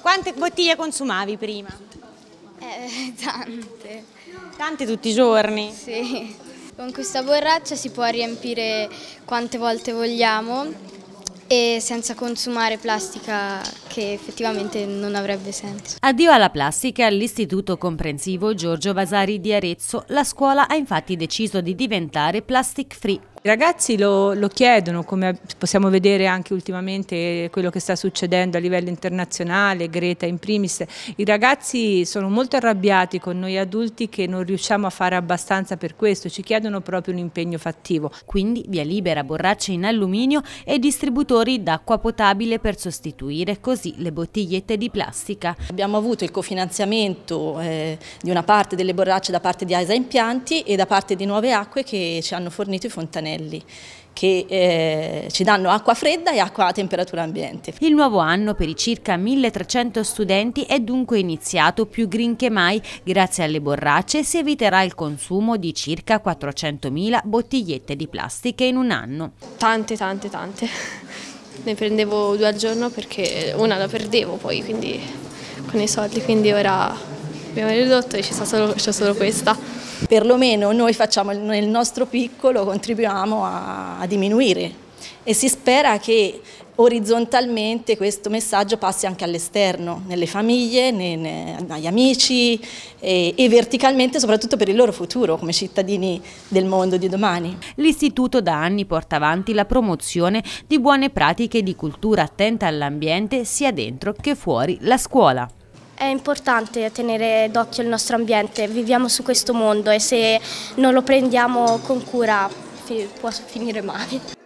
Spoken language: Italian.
Quante bottiglie consumavi prima? Eh, tante. Tante tutti i giorni? Sì. Con questa borraccia si può riempire quante volte vogliamo e senza consumare plastica che effettivamente non avrebbe senso. Addio alla plastica all'Istituto Comprensivo Giorgio Vasari di Arezzo. La scuola ha infatti deciso di diventare plastic free i ragazzi lo, lo chiedono, come possiamo vedere anche ultimamente quello che sta succedendo a livello internazionale, Greta in primis, i ragazzi sono molto arrabbiati con noi adulti che non riusciamo a fare abbastanza per questo, ci chiedono proprio un impegno fattivo. Quindi via libera borracce in alluminio e distributori d'acqua potabile per sostituire così le bottigliette di plastica. Abbiamo avuto il cofinanziamento eh, di una parte delle borracce da parte di AISA Impianti e da parte di Nuove Acque che ci hanno fornito i fontanelli pannelli che eh, ci danno acqua fredda e acqua a temperatura ambiente. Il nuovo anno per i circa 1300 studenti è dunque iniziato più green che mai. Grazie alle borracce si eviterà il consumo di circa 400.000 bottigliette di plastica in un anno. Tante, tante, tante. Ne prendevo due al giorno perché una la perdevo poi quindi con i soldi, quindi ora abbiamo ridotto e c'è solo, solo, questa. Perlomeno noi facciamo nel nostro piccolo, contribuiamo a, a diminuire e si spera che orizzontalmente questo messaggio passi anche all'esterno, nelle famiglie, nei, nei, agli amici e, e, verticalmente soprattutto per il loro futuro come cittadini del mondo di domani. L'Istituto da anni porta avanti la promozione di buone pratiche di cultura attenta all'ambiente sia dentro che fuori la scuola. È importante tenere d'occhio il nostro ambiente, viviamo su questo mondo e se non lo prendiamo con cura può finire male.